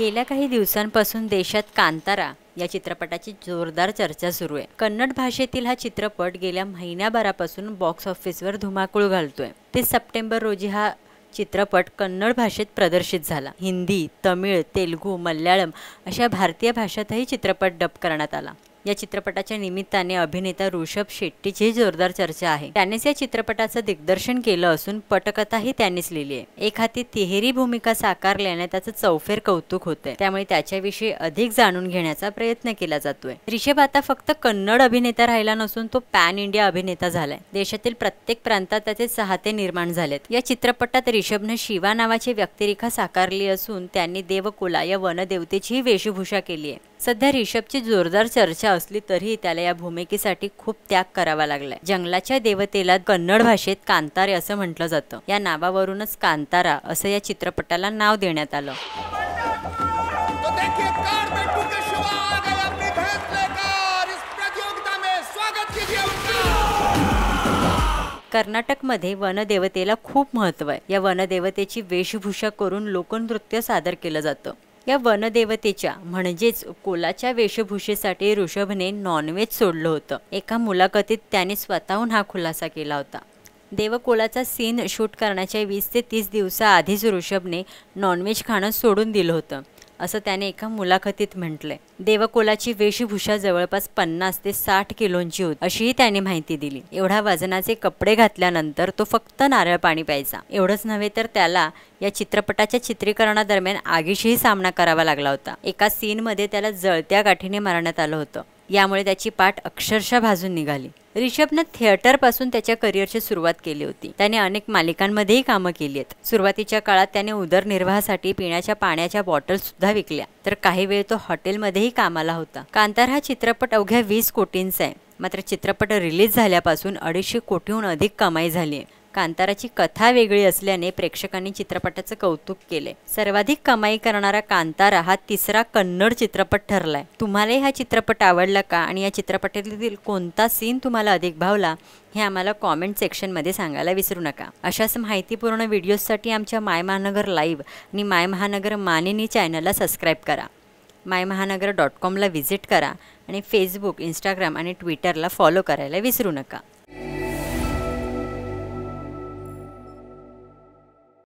गेल्या काही दिवसांपासून देशात कांतारा या चित्रपटाची जोरदार चर्चा सुरू आहे कन्नड भाषेतील हा चित्रपट गेल्या महिन्याभरापासून बॉक्स ऑफिसवर धुमाकूळ घालतोय ते सप्टेंबर रोजी हा चित्रपट कन्नड भाषेत प्रदर्शित झाला हिंदी तमिळ तेलगू मल्याळम अशा भारतीय भाषेतही चित्रपट डब करण्यात आला या चित्रपटाच्या निमित्ताने अभिनेता ऋषभ शेट्टीची जोरदार चर्चा आहे त्यानेच या चित्रपटाचं दिग्दर्शन केलं असून पटकथाही त्यांनीच लिहिली आहे एक हाती तिहेरी भूमिका साकारल्याने त्याचं चौफेर कौतुक होतंय त्यामुळे त्याच्याविषयी अधिक जाणून घेण्याचा प्रयत्न केला जातोय रिषभ आता फक्त कन्नड अभिनेता राहिला नसून तो पॅन इंडिया अभिनेता झालाय देशातील प्रत्येक प्रांतात त्याचे चाहते निर्माण झालेत या चित्रपटात ऋषभने शिवा नावाची व्यक्तिरेखा साकारली असून त्यांनी देवकुला या वनदेवतेचीही वेशभूषा केली आहे सध्या रिषभची जोरदार चर्चा असली तरी त्याला या भूमिकेसाठी खूप त्याग करावा लागलाय जंगलाच्या देवतेला कन्नड भाषेत कांतारे असं म्हटलं जातं या नावावरूनच कांतारा असं या चित्रपटाला नाव देण्यात आलं कर्नाटकमध्ये वनदेवतेला खूप महत्व आहे या वनदेवतेची वेशभूषा करून लोकनृत्य सादर केलं जातं या वनदेवतेच्या म्हणजेच कोलाच्या वेशभूषेसाठी ऋषभने नॉनव्हेज सोडलं होतं एका मुलाखतीत त्याने स्वतःहून हा खुलासा केला होता देवकोलाचा सीन शूट करण्याच्या वीस ते तीस दिवसाआधीच ऋषभने नॉनव्हेज खाणं सोडून दिलं होतं असं त्याने एका मुलाखतीत म्हटलंय देवकोलाची वेशभूषा जवळपास पन्नास ते साठ किलोंची होती अशीही त्याने माहिती दिली एवढ्या वजनाचे कपडे घातल्यानंतर तो फक्त नारळ पाणी प्यायचा एवढंच नव्हे तर त्याला या चित्रपटाच्या चित्रीकरणादरम्यान आगीशीही सामना करावा लागला होता एका सीनमध्ये त्याला जळत्या गाठीने मारण्यात आलं होतं यामुळे त्याची पाठ अक्षरशः भाजून निघाली रिषभनं थिएटरपासून त्याच्या करिअरची सुरुवात केली होती त्याने अनेक मालिकांमध्येही कामं केली आहेत सुरुवातीच्या काळात त्याने उदरनिर्वाहासाठी पिण्याच्या पाण्याच्या बॉटल सुद्धा विकल्या तर काही वेळ तो हॉटेलमध्येही कामाला होता कांतार हा चित्रपट अवघ्या वीस कोटींचा आहे मात्र चित्रपट रिलीज झाल्यापासून अडीचशे कोटीहून अधिक कमाई झाली आहे कांताराची कथा वेगळी असल्याने प्रेक्षकांनी चित्रपटाचं कौतुक केले सर्वाधिक कमाई करणारा कांतारा हा तिसरा कन्नड चित्रपट ठरलाय तुम्हाला हा चित्रपट आवडला का आणि या चित्रपटातील कोणता सीन तुम्हाला अधिक भावला हे आम्हाला कॉमेंट सेक्शनमध्ये सांगायला विसरू नका अशाच माहितीपूर्ण व्हिडिओजसाठी आमच्या माय महानगर लाईव्ह आणि माय महानगर मानिनी चॅनलला सबस्क्राईब करा माय महानगर डॉट कॉमला व्हिजिट करा आणि फेसबुक इंस्टाग्राम आणि ट्विटरला फॉलो करायला विसरू नका